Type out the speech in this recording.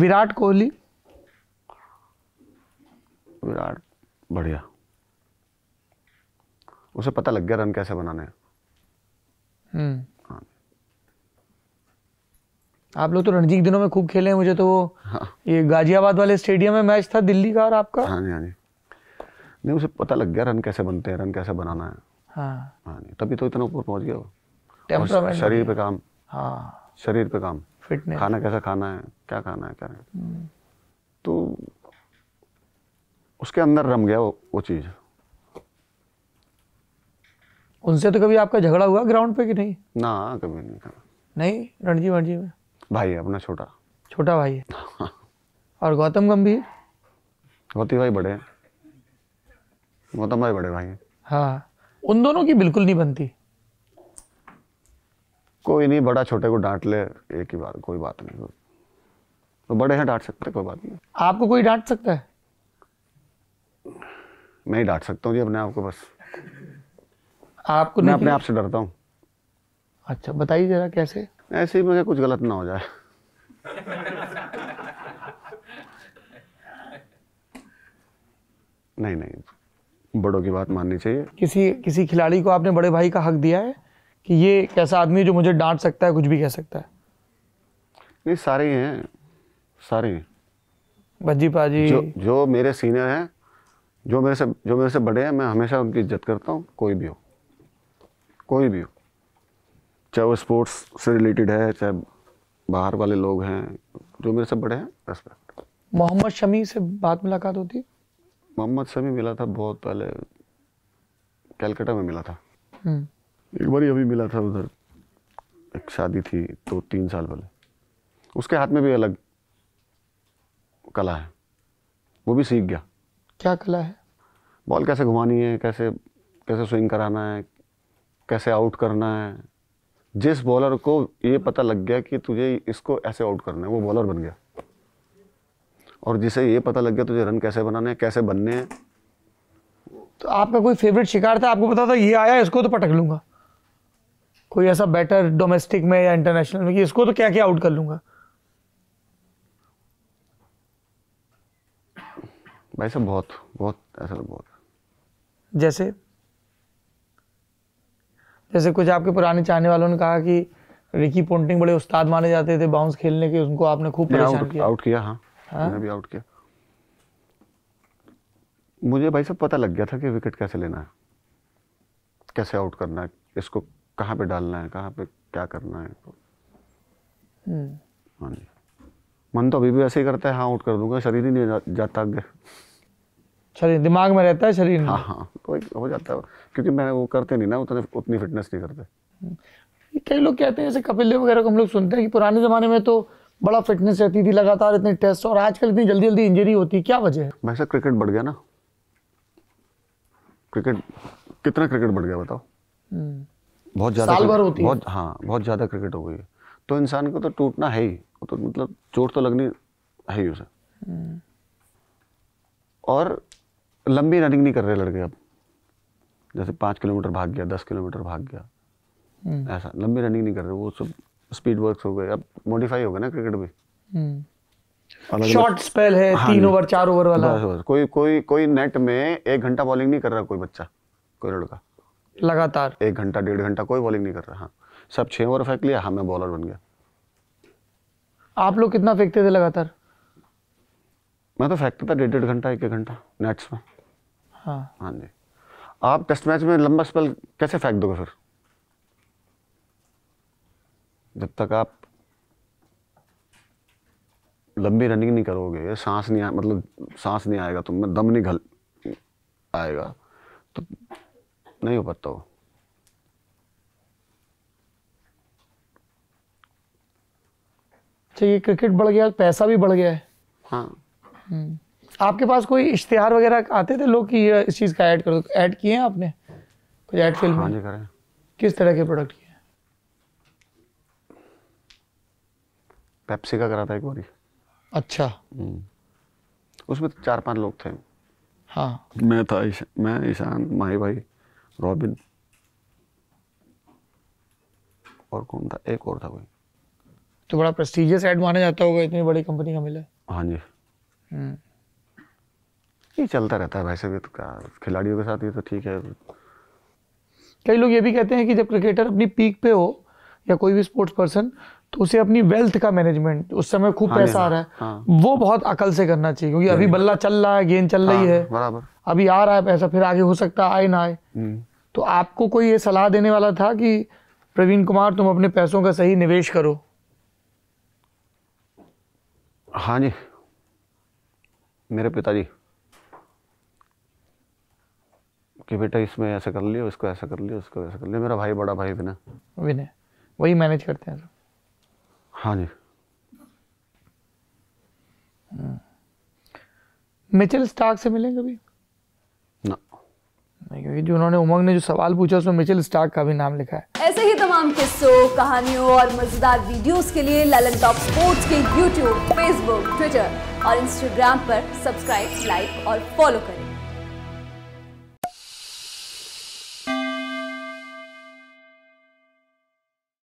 विराट कोहली विराट बढ़िया उसे पता लग गया रन कैसे बनाने हैं हम्म। हाँ। आप लोग तो रणजी दिनों में खूब खेले हैं मुझे तो वो हाँ। ये गाजियाबाद वाले स्टेडियम में मैच था दिल्ली का और आपका हाँ जी हाँ जी नहीं उसे पता लग गया रन कैसे बनते हैं रन कैसे बनाना है हाँ हाँ तभी तो इतना ऊपर पहुंच गया वो शरीर पे काम हाँ शरीर पे काम फिटनेस खाना कैसा खाना है क्या खाना है क्या है हम्म। तो उसके अंदर रम गया वो वो चीज़ उनसे तो कभी आपका झगड़ा हुआ ग्राउंड पे कि नहीं ना कभी नहीं कभी नहीं रणजी वणजी में भाई अपना छोटा छोटा भाई है और गौतम गंभीर गौतम भाई बड़े हैं गौतम भाई बड़े भाई हैं हाँ उन दोनों की बिल्कुल नहीं बनती कोई नहीं बड़ा छोटे को डांट ले एक ही बात कोई बात नहीं तो बड़े हैं डांट सकते कोई बात नहीं आपको कोई डांट सकता है मैं ही डांट सकता हूँ जी अपने आप को बस आपको मैं अपने आप से डरता हूँ अच्छा बताइए जरा कैसे ऐसे ही मुझे कुछ गलत ना हो जाए नहीं नहीं बड़ों की बात माननी चाहिए किसी किसी खिलाड़ी को आपने बड़े भाई का हक दिया है कि ये कैसा ऐसा आदमी है जो मुझे डांट सकता है कुछ भी कह सकता है नहीं सारे हैं सारे हैं भज्जी पाजी जो, जो मेरे सीनियर हैं जो मेरे से जो मेरे से बड़े हैं मैं हमेशा उनकी इज्जत करता हूँ कोई भी हो कोई भी हो चाहे वो स्पोर्ट्स से रिलेटेड है चाहे बाहर वाले लोग हैं जो मेरे से बड़े हैं रेस्पेक्ट मोहम्मद शमी से बात मुलाकात होती मोहम्मद शमी मिला था बहुत पहले कैलकाटा में मिला था हम्म। एक बार अभी मिला था उधर एक शादी थी तो तीन साल पहले उसके हाथ में भी अलग कला है वो भी सीख गया क्या कला है बॉल कैसे घुमानी है कैसे कैसे स्विंग कराना है कैसे आउट करना है जिस बॉलर को ये पता लग गया कि तुझे इसको ऐसे आउट करना है वो बॉलर बन गया और जिसे ये पता लग गया तुझे रन कैसे बनाने हैं कैसे बनने हैं तो आपका कोई फेवरेट शिकार था आपको पता था ये आया इसको तो पटक लूंगा कोई ऐसा बेटर डोमेस्टिक में या इंटरनेशनल में कि इसको तो क्या क्या आउट कर लूंगा भाई साहब बहुत बहुत ऐसा तो बहुत जैसे जैसे कुछ आपके पुराने चाहने वालों ने कहा कि रिकी पोंटिंग बड़े उस्ताद माने जाते थे बाउंस खेलने के उनको आपने खूब परेशान आउट, किया आउट किया हाँ हा? मैंने भी आउट किया मुझे भाई साहब पता लग गया था कि विकेट कैसे लेना है कैसे आउट करना है इसको कहाँ पे डालना है कहाँ पे क्या करना है तो हम्म। हाँ जी मन तो अभी भी ऐसे ही करता है हाँ आउट कर दूंगा शरीर ही नहीं जा, जाता आगे शरीर दिमाग में रहता है शरीर हाँ हाँ कोई तो हो जाता है क्योंकि मैं वो करते नहीं ना उतने उतनी फिटनेस नहीं करते हम्म। कई लोग कहते हैं जैसे कपिल वगैरह को हम लोग सुनते हैं कि पुराने ज़माने में तो बड़ा फिटनेस रहती थी लगातार इतने टेस्ट और आजकल इतनी जल्दी जल्दी इंजरी होती है क्या वजह है वैसा क्रिकेट बढ़ गया ना क्रिकेट कितना क्रिकेट बढ़ गया बताओ हम्म। बहुत ज़्यादा साल भर होती बहुत हाँ बहुत ज़्यादा क्रिकेट हो गई है तो इंसान को तो टूटना है ही तो मतलब चोट तो लगनी है ही उसे और लंबी रनिंग नहीं कर रहे लड़के अब जैसे पाँच किलोमीटर भाग गया दस किलोमीटर भाग गया ऐसा लंबी रनिंग नहीं कर रहे वो सब स्पीड वर्क हो गए अब मॉडिफाई हो गए ना क्रिकेट में शॉर्ट स्पेल है हाँ, तीन ओवर चार ओवर वाला कोई कोई कोई नेट में एक घंटा बॉलिंग नहीं कर रहा कोई बच्चा कोई लड़का लगातार एक घंटा डेढ़ घंटा कोई बॉलिंग नहीं कर रहा हाँ। सब छह ओवर फेंक लिया हमें हाँ, बॉलर बन गया आप लोग कितना फेंकते थे लगातार मैं तो फेंकता था डेढ़ घंटा एक एक घंटा नेट्स में हाँ हाँ जी आप टेस्ट मैच में लंबा स्पेल कैसे फेंक दोगे फिर जब तक आप लंबी रनिंग नहीं करोगे सांस नहीं आ मतलब सांस नहीं आएगा तुम तो में दम नहीं घल आएगा तो नहीं हो पाता वो अच्छा ये क्रिकेट बढ़ गया पैसा भी बढ़ गया है हाँ हम्म। आपके पास कोई इश्तेहार वगैरह आते थे लोग कि इस चीज़ का ऐड कर दो ऐड किए हैं आपने कुछ ऐड फिल्म हाँ जी करें किस तरह के प्रोडक्ट किए पेप्सी का करा था एक बारी अच्छा हम्म। उसमें तो चार पांच लोग थे हाँ मैं था इश, मैं ईशान माही भाई रॉबिन और कौन था एक और था कोई तो बड़ा प्रेस्टिजियस एड माना जाता होगा इतनी बड़ी कंपनी का मिला हाँ जी हम्म। ये चलता रहता है वैसे भी तो क्या खिलाड़ियों के साथ ये तो ठीक है कई लोग ये भी कहते हैं कि जब क्रिकेटर अपनी पीक पे हो या कोई भी स्पोर्ट्स पर्सन तो उसे अपनी वेल्थ का मैनेजमेंट उस समय खूब हाँ पैसा आ रहा है हाँ। वो बहुत अकल से करना चाहिए क्योंकि अभी बल्ला चल रहा है गेंद चल हाँ, रही है बराबर अभी आ रहा है पैसा फिर आगे हो सकता है आए ना आए हम्म। तो आपको कोई ये सलाह देने वाला था कि प्रवीण कुमार तुम अपने पैसों का सही निवेश करो हाँ जी मेरे पिताजी कि बेटा इसमें ऐसा कर लियो इसको ऐसा कर लियो इसको ऐसा कर लियो मेरा भाई बड़ा भाई विनय विनय वही मैनेज करते हैं हाँ जी मिचेल हम्म। स्टार्क से मिलेंगे कभी ना क्योंकि जो उन्होंने उमंग ने जो सवाल पूछा उसमें मिचेल स्टार्क का भी नाम लिखा है ऐसे ही तमाम किस्सों कहानियों और मजेदार वीडियोस के लिए ललन टॉप स्पोर्ट्स के यूट्यूब फेसबुक ट्विटर और इंस्टाग्राम पर सब्सक्राइब लाइक और फॉलो करें